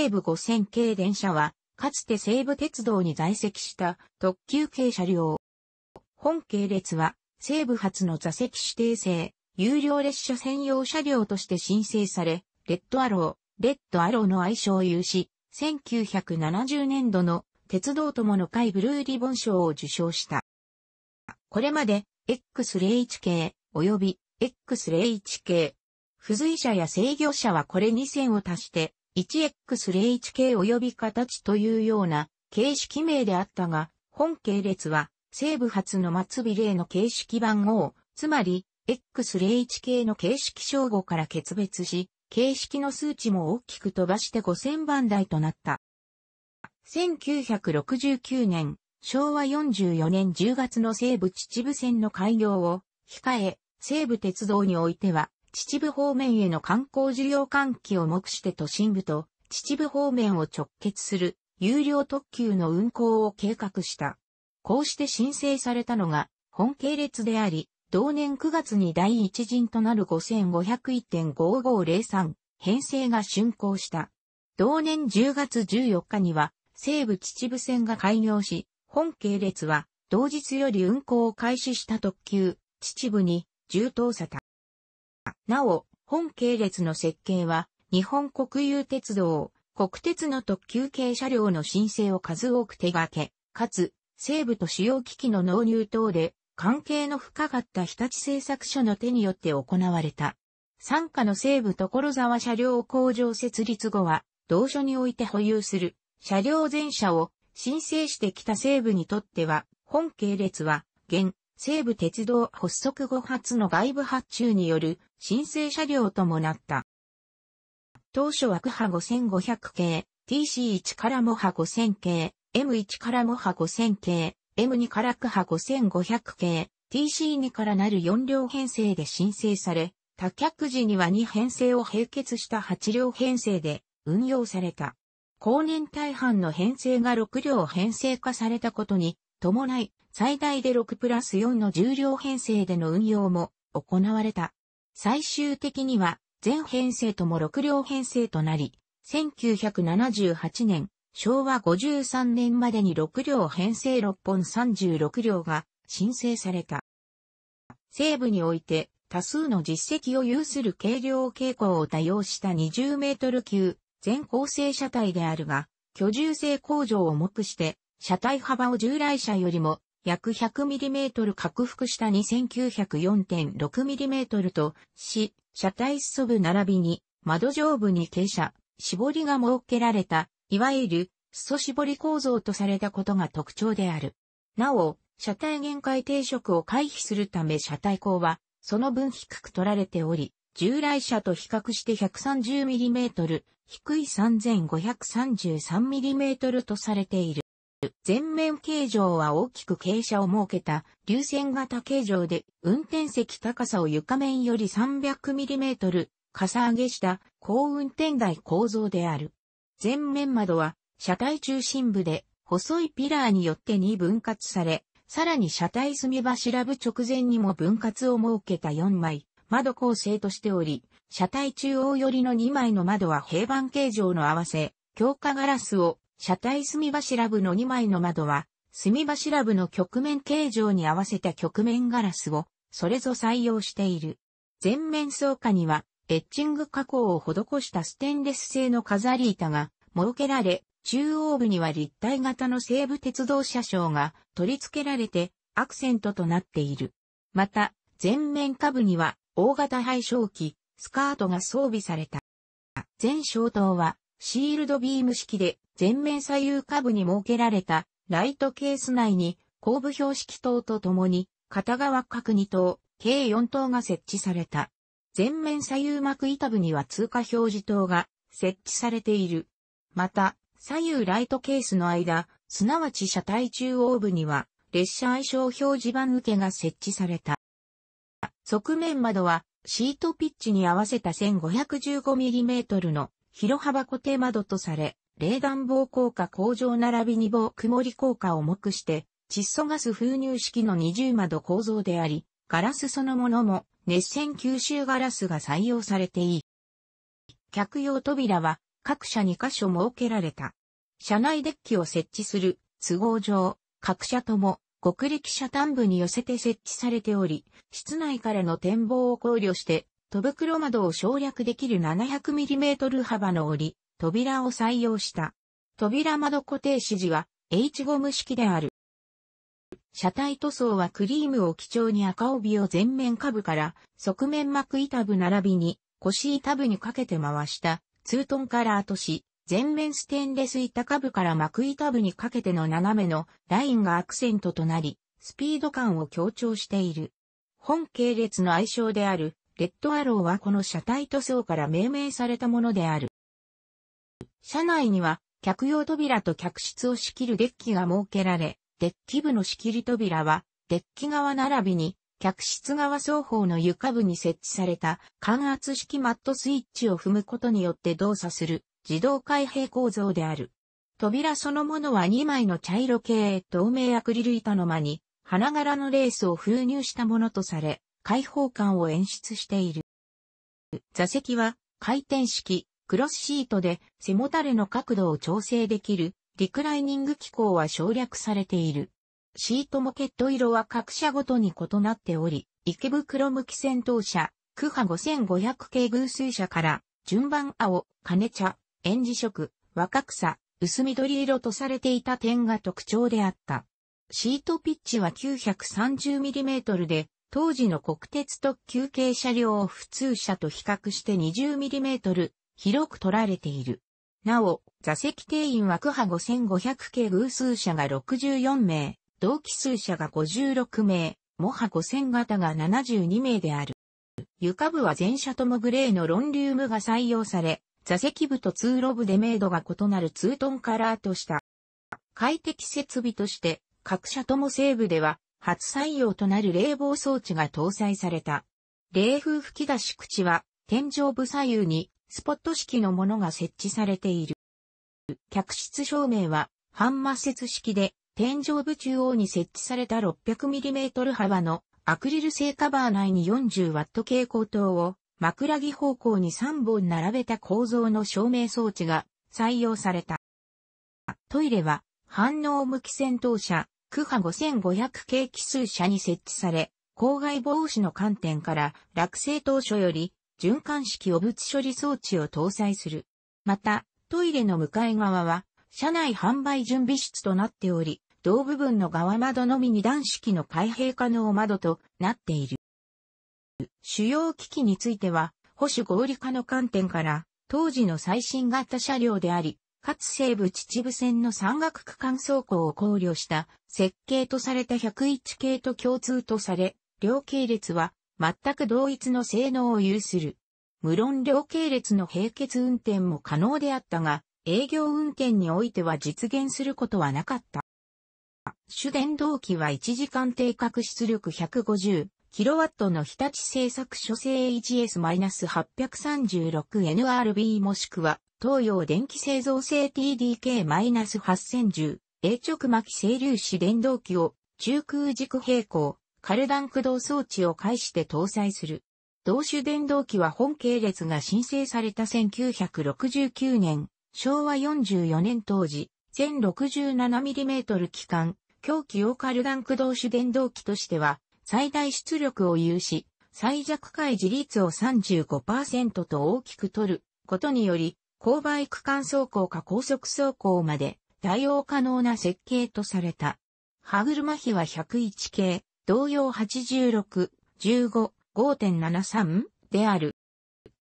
西武5000系電車は、かつて西武鉄道に在籍した特急系車両。本系列は、西武発の座席指定制、有料列車専用車両として申請され、レッドアロー、レッドアローの愛称を有し、1970年度の鉄道友の会ブルーリボン賞を受賞した。これまで X01 系及び X01 系、付随者や制御者はこれ2 0 0 0を足して 1X01 系及び形というような形式名であったが、本系列は西部発の末尾例の形式番号、つまり X01 系の形式称号から決別し、形式の数値も大きく飛ばして5000番台となった。1969年、昭和44年10月の西武秩父線の開業を控え、西武鉄道においては、秩父方面への観光需要喚起を目して都心部と秩父方面を直結する有料特急の運行を計画した。こうして申請されたのが本系列であり、同年9月に第一陣となる5501.5503編成が竣工した。同年10月14日には西武秩父線が開業し、本系列は同日より運行を開始した特急、秩父に重当さた。なお、本系列の設計は、日本国有鉄道、国鉄の特急系車両の申請を数多く手掛け、かつ、西部と主要機器の納入等で、関係の深かった日立製作所の手によって行われた。参加の西部所沢車両工場設立後は、同所において保有する車両全車を申請してきた西部にとっては、本系列は、現、西部鉄道発足後初の外部発注による申請車両ともなった。当初は区波5500系、TC1 からも波5000系、M1 からも波5000系、M2 から区波5500系、TC2 からなる4両編成で申請され、多脚時には2編成を併結した8両編成で運用された。後年大半の編成が6両編成化されたことに伴い、最大で6プラス4の10両編成での運用も行われた。最終的には全編成とも6両編成となり、1978年、昭和53年までに6両編成6本36両が申請された。西部において多数の実績を有する軽量傾向を多用した20メートル級全構成車体であるが、居住性向上を目して、車体幅を従来車よりも約 100mm 拡幅した 2904.6mm とし、車体裾部並びに窓上部に傾斜、絞りが設けられた、いわゆる、裾絞り構造とされたことが特徴である。なお、車体限界定食を回避するため車体高は、その分低く取られており、従来車と比較して 130mm、低い 3533mm とされている。全面形状は大きく傾斜を設けた流線型形状で運転席高さを床面より 300mm かさ上げした高運転台構造である。全面窓は車体中心部で細いピラーによって2分割され、さらに車体隅柱部直前にも分割を設けた4枚窓構成としており、車体中央寄りの2枚の窓は平板形状の合わせ、強化ガラスを車体隅柱部の2枚の窓は、隅柱部の曲面形状に合わせた曲面ガラスを、それぞ採用している。前面草下には、エッチング加工を施したステンレス製の飾り板が設けられ、中央部には立体型の西武鉄道車掌が取り付けられてアクセントとなっている。また、前面下部には大型配照機、スカートが装備された。全小灯はシールドビーム式で前面左右下部に設けられたライトケース内に後部標識灯とともに片側各2灯、計4灯が設置された。前面左右幕板部には通過表示灯が設置されている。また、左右ライトケースの間、すなわち車体中央部には列車相性表示板受けが設置された。側面窓はシートピッチに合わせた 1515mm の広幅固定窓とされ、冷暖房効果向上並びに防曇り効果を重くして、窒素ガス封入式の二重窓構造であり、ガラスそのものも熱線吸収ガラスが採用されていい。客用扉は各社2箇所設けられた。車内デッキを設置する都合上、各社とも国力車端部に寄せて設置されており、室内からの展望を考慮して、戸袋窓を省略できる 700mm 幅の折り、扉を採用した。扉窓固定指示は H ゴム式である。車体塗装はクリームを基調に赤帯を前面下部から側面膜板部並びに腰板部にかけて回したツートンカラーとし、全面ステンレス板下部から膜板部にかけての斜めのラインがアクセントとなり、スピード感を強調している。本系列の愛称である、レッドアローはこの車体塗装から命名されたものである。車内には客用扉と客室を仕切るデッキが設けられ、デッキ部の仕切り扉は、デッキ側並びに、客室側双方の床部に設置された感圧式マットスイッチを踏むことによって動作する自動開閉構造である。扉そのものは2枚の茶色系透明アクリル板の間に花柄のレースを封入したものとされ、開放感を演出している。座席は回転式、クロスシートで背もたれの角度を調整できるリクライニング機構は省略されている。シートモケット色は各社ごとに異なっており、池袋向き先頭車、クハ5500系偶数車から順番青、金茶、園児色、若草、薄緑色とされていた点が特徴であった。シートピッチは 930mm で、当時の国鉄特急系車両を普通車と比較して 20mm 広く取られている。なお、座席定員は区派5500系偶数者が64名、同期数者が56名、模派5000型が72名である。床部は全車ともグレーのロンリウムが採用され、座席部と通路部で明度が異なるツートンカラーとした。快適設備として、各車とも西部では、初採用となる冷房装置が搭載された。冷風吹き出し口は、天井部左右にスポット式のものが設置されている。客室照明は、半末節式で、天井部中央に設置された 600mm 幅のアクリル製カバー内に 40W 蛍光灯を枕木方向に3本並べた構造の照明装置が採用された。トイレは反応向き戦闘車、区波5500系奇数車に設置され、公害防止の観点から落成当初より循環式汚物処理装置を搭載する。また、トイレの向かい側は、車内販売準備室となっており、同部分の側窓のみ二段式の開閉可能窓となっている。主要機器については、保守合理化の観点から、当時の最新型車両であり、かつ西部秩父線の山岳区間走行を考慮した設計とされた101系と共通とされ、両系列は全く同一の性能を有する。無論両系列の並結運転も可能であったが、営業運転においては実現することはなかった。主電動機は1時間定格出力 150kW の日立製作所製 h s 8 3 6 n r b もしくは東洋電気製造製 TDK-8010 A 直巻整流子電動機を中空軸平行カルダン駆動装置を介して搭載する。同種電動機は本系列が申請された1969年、昭和44年当時、全 67mm 機関、狂気をカルダン駆動種電動機としては、最大出力を有し、最弱開示率を35%と大きく取ることにより、勾配区間走行か高速走行まで対応可能な設計とされた。歯車比は101系、同様86、15、5.73である。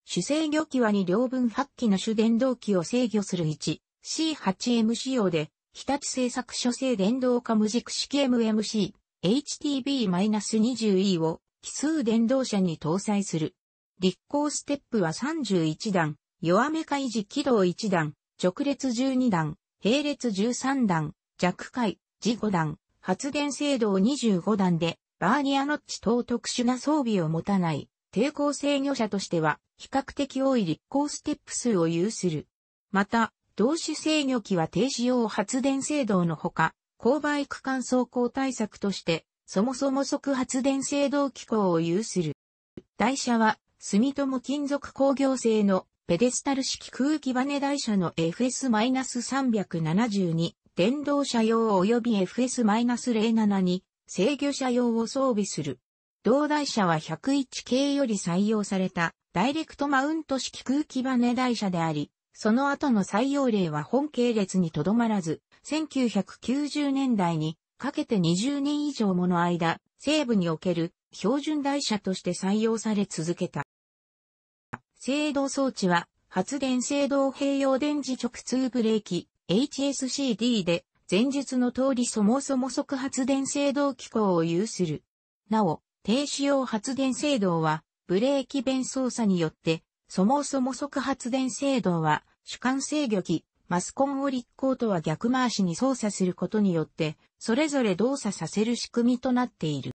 主制御機は2両分8機の主電動機を制御する 1C8M 仕様で、日立製作所製電動化無軸式 MMC、HTB-20E を奇数電動車に搭載する。立行ステップは31段、弱め開示軌道1段、直列12段、並列13段、弱回、次5段、発電制動25段で、バーニアノッチ等特殊な装備を持たない、抵抗制御車としては、比較的多い立候ステップ数を有する。また、同種制御機は停止用発電制動のほか、勾配区間走行対策として、そもそも即発電制動機構を有する。台車は、住友金属工業製のペデスタル式空気バネ台車の FS-372 電動車用及び FS-07 に制御車用を装備する。同台車は101系より採用されたダイレクトマウント式空気バネ台車であり、その後の採用例は本系列にとどまらず、1990年代にかけて20年以上もの間、西部における標準台車として採用され続けた。制動装置は発電制動併用電磁直通ブレーキ、HSCD で前述の通りそもそも即発電制動機構を有する。なお、低使用発電制動はブレーキ弁操作によって、そもそも即発電制動は主観制御機、マスコンを立候とは逆回しに操作することによって、それぞれ動作させる仕組みとなっている。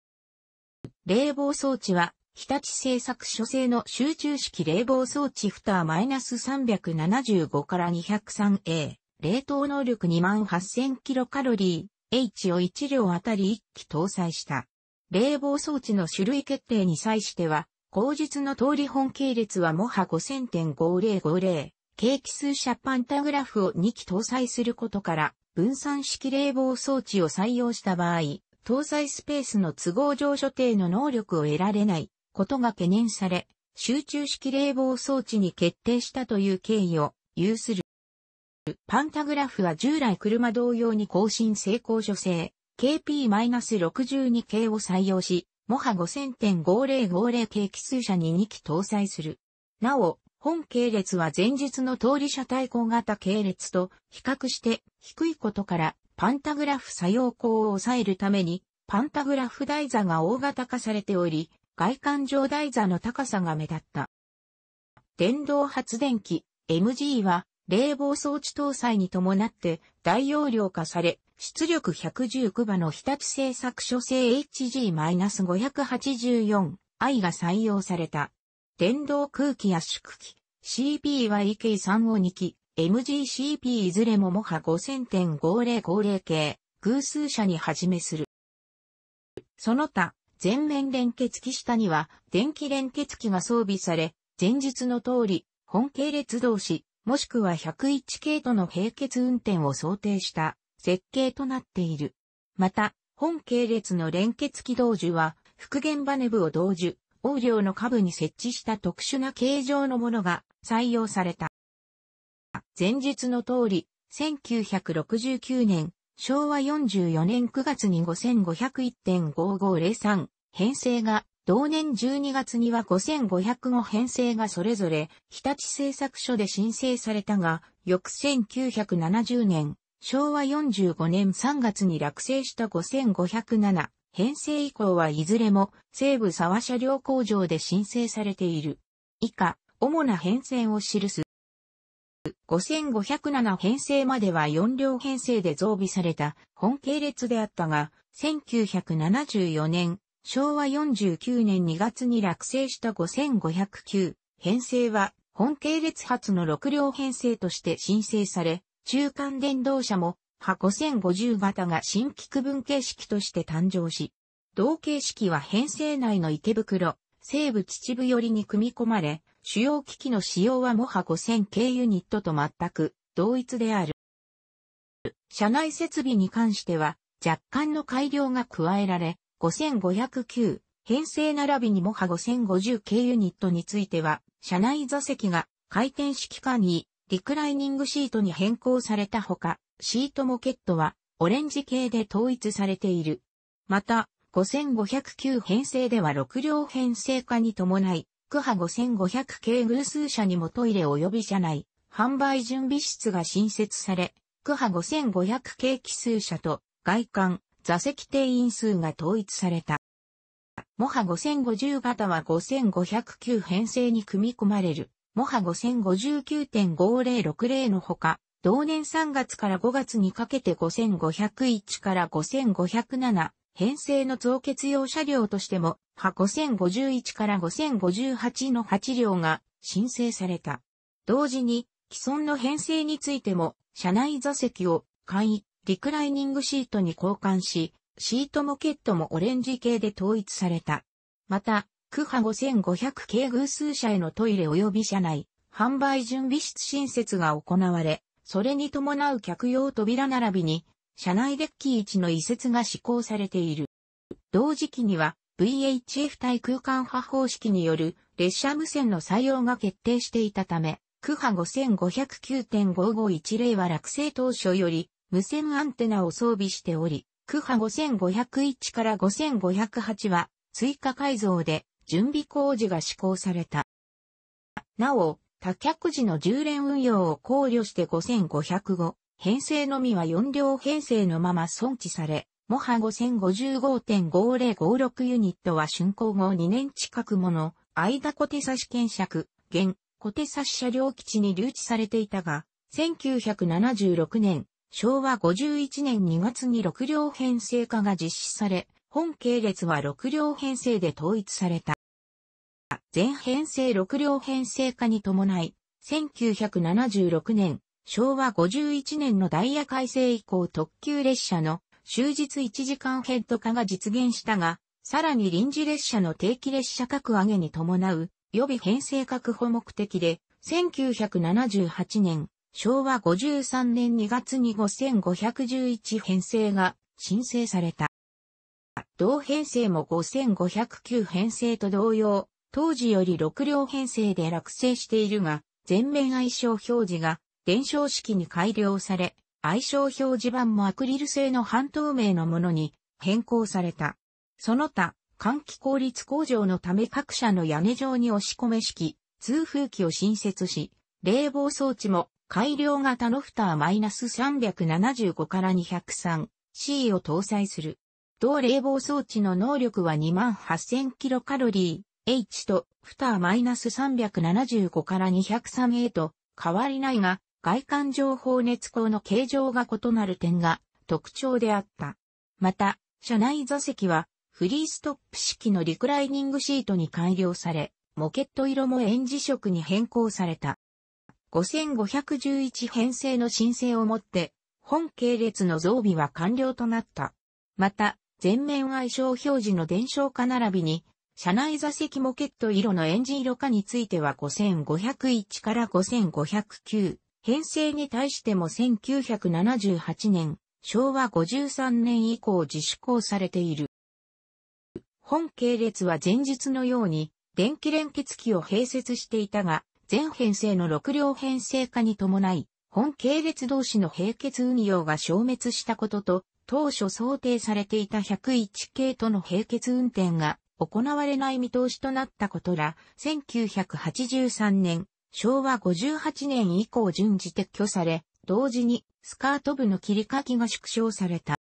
冷房装置は、日立製作所製の集中式冷房装置フターマイナス -375 から 203A。冷凍能力28000キロカロリー、H を1両あたり1機搭載した。冷房装置の種類決定に際しては、後述の通り本系列はモハ5000.5050、計奇数車パンタグラフを2機搭載することから、分散式冷房装置を採用した場合、搭載スペースの都合上所定の能力を得られないことが懸念され、集中式冷房装置に決定したという経緯を有する。パンタグラフは従来車同様に更新成功助成 KP-62 系を採用し、モハ5000.5050系奇数車に2機搭載する。なお、本系列は前日の通り車対抗型系列と比較して低いことからパンタグラフ作用光を抑えるためにパンタグラフ台座が大型化されており、外観上台座の高さが目立った。電動発電機 MG は冷房装置搭載に伴って大容量化され、出力119馬の日立製作所製 HG-584i が採用された。電動空気圧縮機 CPYK3 を2機、MGCP いずれもモハ5000.5050系、偶数車に始めする。その他、全面連結機下には電気連結機が装備され、前述の通り、本系列同士、もしくは101系との並結運転を想定した設計となっている。また、本系列の連結軌道樹は、復元バネ部を同樹、横梁の下部に設置した特殊な形状のものが採用された。前述の通り、1969年、昭和44年9月に5501.5503編成が同年12月には5500編成がそれぞれ、日立製作所で申請されたが、翌1970年、昭和45年3月に落成した5507編成以降はいずれも西部沢車両工場で申請されている。以下、主な編成を記す。5507編成までは4両編成で増備された本系列であったが、1974年昭和49年2月に落成した5509編成は本系列発の6両編成として申請され、中間電動車もは5050型が新規区分形式として誕生し、同形式は編成内の池袋、西部秩父寄りに組み込まれ、主要機器の使用はもは5000系ユニットと全く同一である。車内設備に関しては若干の改良が加えられ、5509、編成並びにモハ5050系ユニットについては、車内座席が回転式間にリクライニングシートに変更されたほか、シートモケットはオレンジ系で統一されている。また、5509編成では6両編成化に伴い、クハ5500系偶数車にもトイレ及び車内、販売準備室が新設され、クハ5500系奇数車と外観、座席定員数が統一された。モハ5050型は5509編成に組み込まれる、モハ5059.5060のほか、同年3月から5月にかけて5501から5507編成の増結用車両としても、は5051から5058の8両が申請された。同時に、既存の編成についても、車内座席を簡易リクライニングシートに交換し、シートもケットもオレンジ系で統一された。また、クハ5500系偶数車へのトイレ及び車内、販売準備室新設が行われ、それに伴う客用扉並びに、車内デッキ1の移設が施行されている。同時期には、VHF 対空間波方式による列車無線の採用が決定していたため、クハ5509.5510は落成当初より無線アンテナを装備しており、クハ5501から5508は追加改造で準備工事が施行された。なお、多脚時の10連運用を考慮して5505、編成のみは4両編成のまま存置され、モハ5055.5056ユニットは竣工後2年近くもの間小手差し検尺、現小手差し車両基地に留置されていたが、1976年昭和51年2月に6両編成化が実施され、本系列は6両編成で統一された。全編成6両編成化に伴い、1976年、昭和51年のダイヤ改正以降特急列車の終日1時間ヘッド化が実現したが、さらに臨時列車の定期列車格上げに伴う予備編成確保目的で、1978年、昭和53年2月に5511編成が申請された。同編成も5509編成と同様、当時より6両編成で落成しているが、全面愛称表示が伝承式に改良され、愛称表示板もアクリル製の半透明のものに変更された。その他、換気効率向上のため各社の屋根上に押し込め式、通風機を新設し、冷房装置も改良型のフターマイナス -375 から203 C を搭載する。同冷房装置の能力は2 8 0 0 0カロリー H とフターマイナス -375 から203 A と変わりないが、外観上放熱口の形状が異なる点が特徴であった。また、車内座席はフリーストップ式のリクライニングシートに改良され、モケット色も円磁色に変更された。5511編成の申請をもって、本系列の増備は完了となった。また、全面愛称表示の伝承化並びに、車内座席モケット色のエンジン色化については5501から5509、編成に対しても1978年、昭和53年以降自主行されている。本系列は前日のように電気連結機を併設していたが、全編成の6両編成化に伴い、本系列同士の並結運用が消滅したことと、当初想定されていた101系との並結運転が行われない見通しとなったことら、1983年、昭和58年以降順次撤去され、同時にスカート部の切り欠きが縮小された。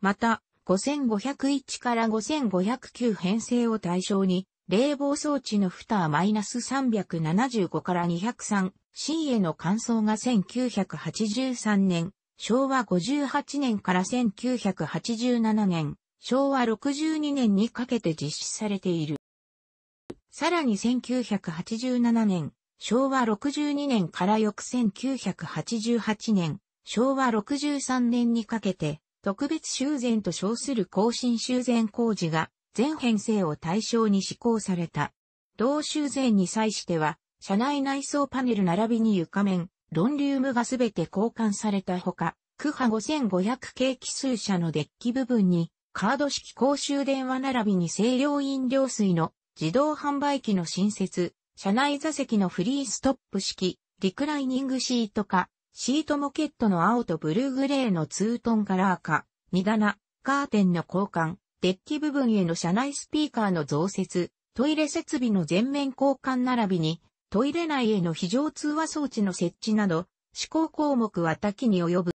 また、5501から5509編成を対象に、冷房装置のターマイナス375から203 C への乾燥が1983年、昭和58年から1987年、昭和62年にかけて実施されている。さらに1987年、昭和62年から翌1988年、昭和63年にかけて、特別修繕と称する更新修繕工事が全編成を対象に施行された。同修繕に際しては、車内内装パネル並びに床面、ロンリウムがすべて交換されたほか、区販5500系奇数車のデッキ部分に、カード式公衆電話並びに清涼飲料水の自動販売機の新設、車内座席のフリーストップ式、リクライニングシート化、シートモケットの青とブルーグレーのツートンカラー化、荷棚、カーテンの交換、デッキ部分への車内スピーカーの増設、トイレ設備の全面交換並びに、トイレ内への非常通話装置の設置など、試行項目は多岐に及ぶ。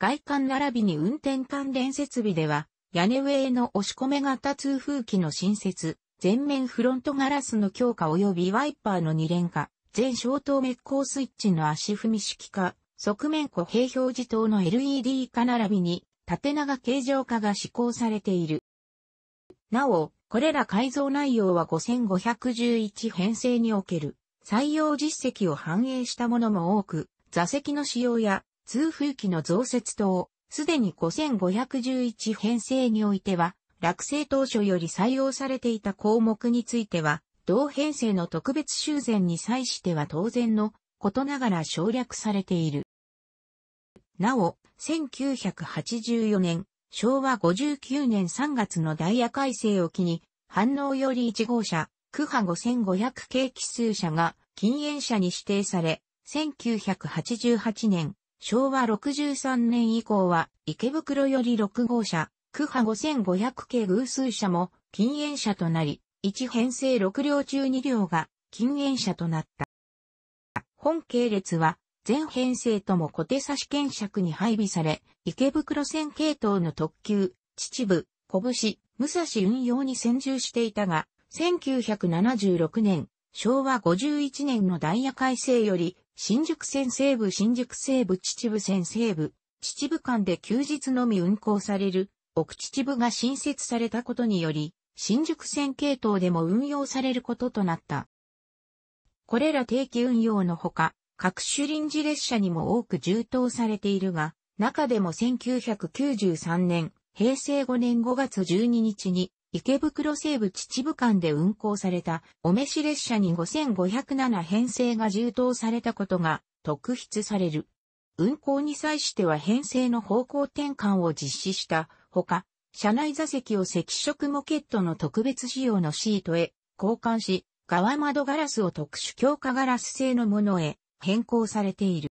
外観並びに運転関連設備では、屋根上への押し込め型通風機の新設、全面フロントガラスの強化及びワイパーの二連化、全消灯滅光スイッチの足踏み式化、側面固平表示灯の LED 化並びに、縦長形状化が施行されている。なお、これら改造内容は5511編成における採用実績を反映したものも多く、座席の使用や通風機の増設等、すでに5511編成においては、落成当初より採用されていた項目については、同編成の特別修繕に際しては当然のことながら省略されている。なお、1984年、昭和59年3月のダイヤ改正を機に、反応より1号車、区波5500系奇数車が禁煙車に指定され、1988年、昭和63年以降は、池袋より6号車、区波5500系偶数車も禁煙車となり、1編成6両中2両が禁煙車となった。本系列は、全編成とも小手差し検尺に配備され、池袋線系統の特急、秩父、拳、武蔵運用に専従していたが、1976年、昭和51年のダイヤ改正より、新宿線西部新宿西部秩父線西部、秩父間で休日のみ運行される、奥秩父が新設されたことにより、新宿線系統でも運用されることとなった。これら定期運用のほか、各種臨時列車にも多く充当されているが、中でも1993年、平成5年5月12日に、池袋西部秩父間で運行された、お召し列車に5507編成が充当されたことが、特筆される。運行に際しては編成の方向転換を実施したほか、車内座席を赤色モケットの特別仕様のシートへ交換し、側窓ガラスを特殊強化ガラス製のものへ変更されている。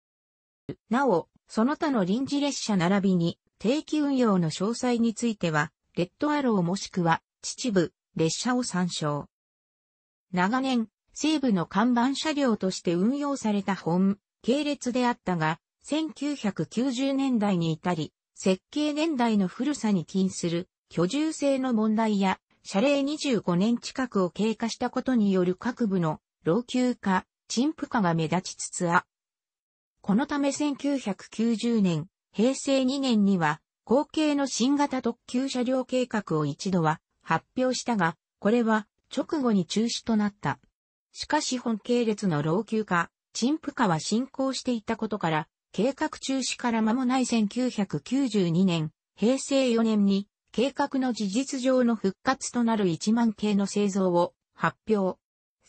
なお、その他の臨時列車並びに定期運用の詳細については、レッドアローもしくは秩父列車を参照。長年、西部の看板車両として運用された本、系列であったが、1990年代に至り、設計年代の古さに近する居住性の問題や、謝礼25年近くを経過したことによる各部の老朽化、陳腐化が目立ちつつあ。このため1990年、平成2年には、後継の新型特急車両計画を一度は発表したが、これは直後に中止となった。しかし本系列の老朽化、陳腐化は進行していたことから、計画中止から間もない1992年、平成4年に計画の事実上の復活となる1万系の製造を発表。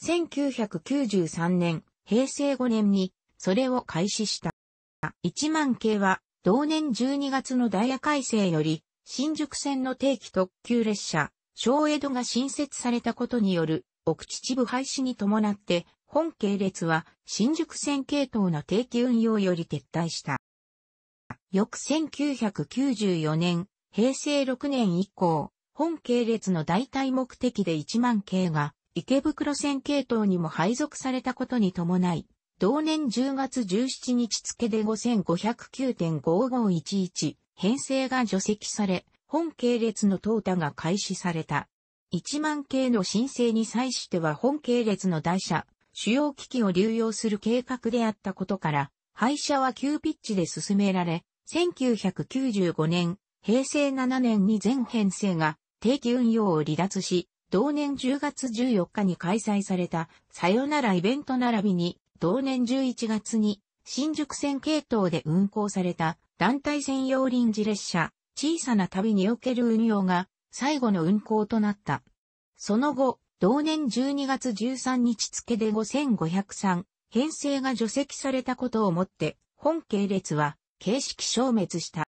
1993年、平成5年に、それを開始した。1万系は、同年12月のダイヤ改正より、新宿線の定期特急列車、小江戸が新設されたことによる、奥秩父廃止に伴って、本系列は新宿線系統の定期運用より撤退した。翌1994年、平成6年以降、本系列の代替目的で1万系が池袋線系統にも配属されたことに伴い、同年10月17日付で5509.5511編成が除籍され、本系列の淘汰が開始された。1万系の申請に際しては本系列の台車、主要機器を流用する計画であったことから、廃車は急ピッチで進められ、1995年、平成7年に全編成が定期運用を離脱し、同年10月14日に開催された、さよならイベント並びに、同年11月に、新宿線系統で運行された、団体専用臨時列車、小さな旅における運用が、最後の運行となった。その後、同年12月13日付で5503、編成が除籍されたことをもって、本系列は、形式消滅した。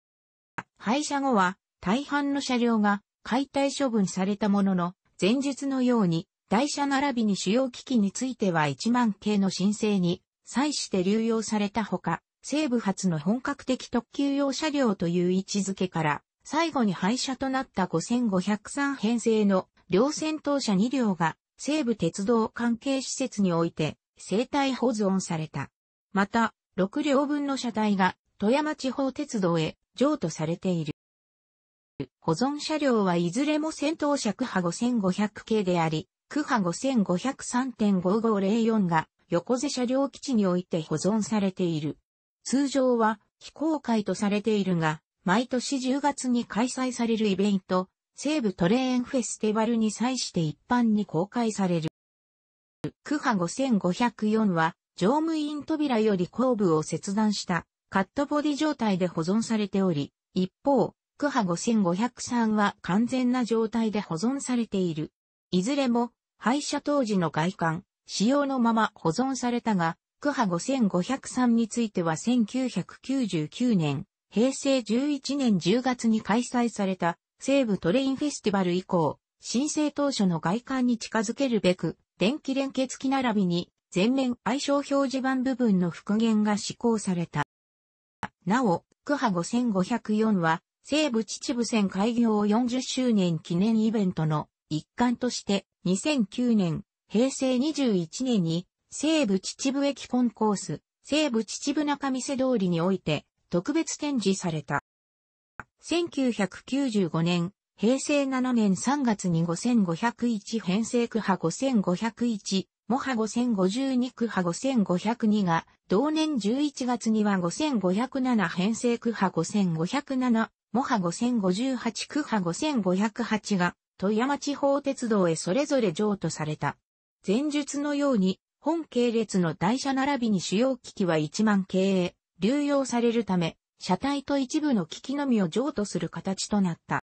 廃車後は、大半の車両が解体処分されたものの、前述のように、台車並びに主要機器については1万系の申請に際して流用されたほか、西部発の本格的特急用車両という位置づけから、最後に廃車となった5503編成の両戦闘車2両が西部鉄道関係施設において生体保存された。また、6両分の車体が富山地方鉄道へ譲渡されている。保存車両はいずれも戦闘車区波5500系であり、区波5503.5504が横瀬車両基地において保存されている。通常は非公開とされているが、毎年10月に開催されるイベント、西部トレーンフェスティバルに際して一般に公開される。区波5504は、乗務員扉より後部を切断したカットボディ状態で保存されており、一方、ク波5503は完全な状態で保存されている。いずれも、廃車当時の外観、使用のまま保存されたが、クハ5503については1999年、平成11年10月に開催された西部トレインフェスティバル以降、申請当初の外観に近づけるべく、電気連結機並びに全面相性表示板部分の復元が施行された。なお、クハ5504は西武秩父線開業40周年記念イベントの一環として2009年、平成21年に西武秩父駅コンコース、西武秩父中見世通りにおいて特別展示された。1995年、平成7年3月に5501編成区派5501、モハ5052区派5502が、同年11月には5507編成区派5507モハ5058クハ5508が富山地方鉄道へそれぞれ譲渡された。前述のように、本系列の台車並びに主要機器は1万系へ流用されるため、車体と一部の機器のみを譲渡する形となった。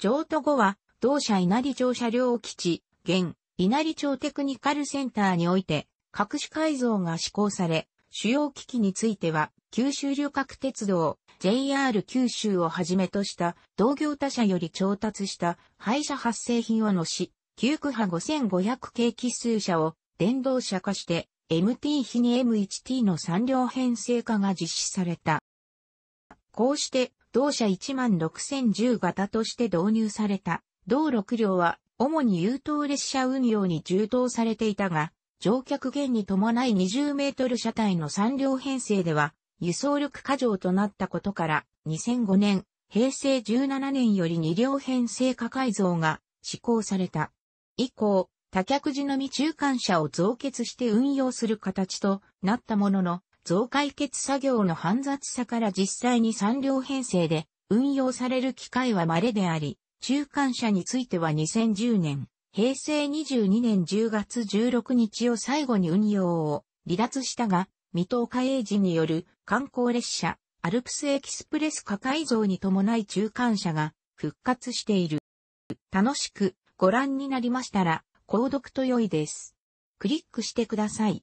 譲渡後は、同社稲荷町車両基地、現、稲荷町テクニカルセンターにおいて、各種改造が施行され、主要機器については、九州旅客鉄道、JR 九州をはじめとした同業他社より調達した廃車発生品をのし、旧区派5500系奇数車を電動車化して MT 比に M1T の3両編成化が実施された。こうして同社16010型として導入された同6両は主に優等列車運用に充当されていたが、乗客減に伴い20メートル車体の3両編成では、輸送力過剰となったことから、2005年、平成17年より2両編成化改造が施行された。以降、多客時のみ中間車を増結して運用する形となったものの、増解決作業の煩雑さから実際に3両編成で運用される機会は稀であり、中間車については2010年、平成22年10月16日を最後に運用を離脱したが、水戸岡英治による観光列車、アルプスエキスプレス化改造に伴い中間車が復活している。楽しくご覧になりましたら、購読と良いです。クリックしてください。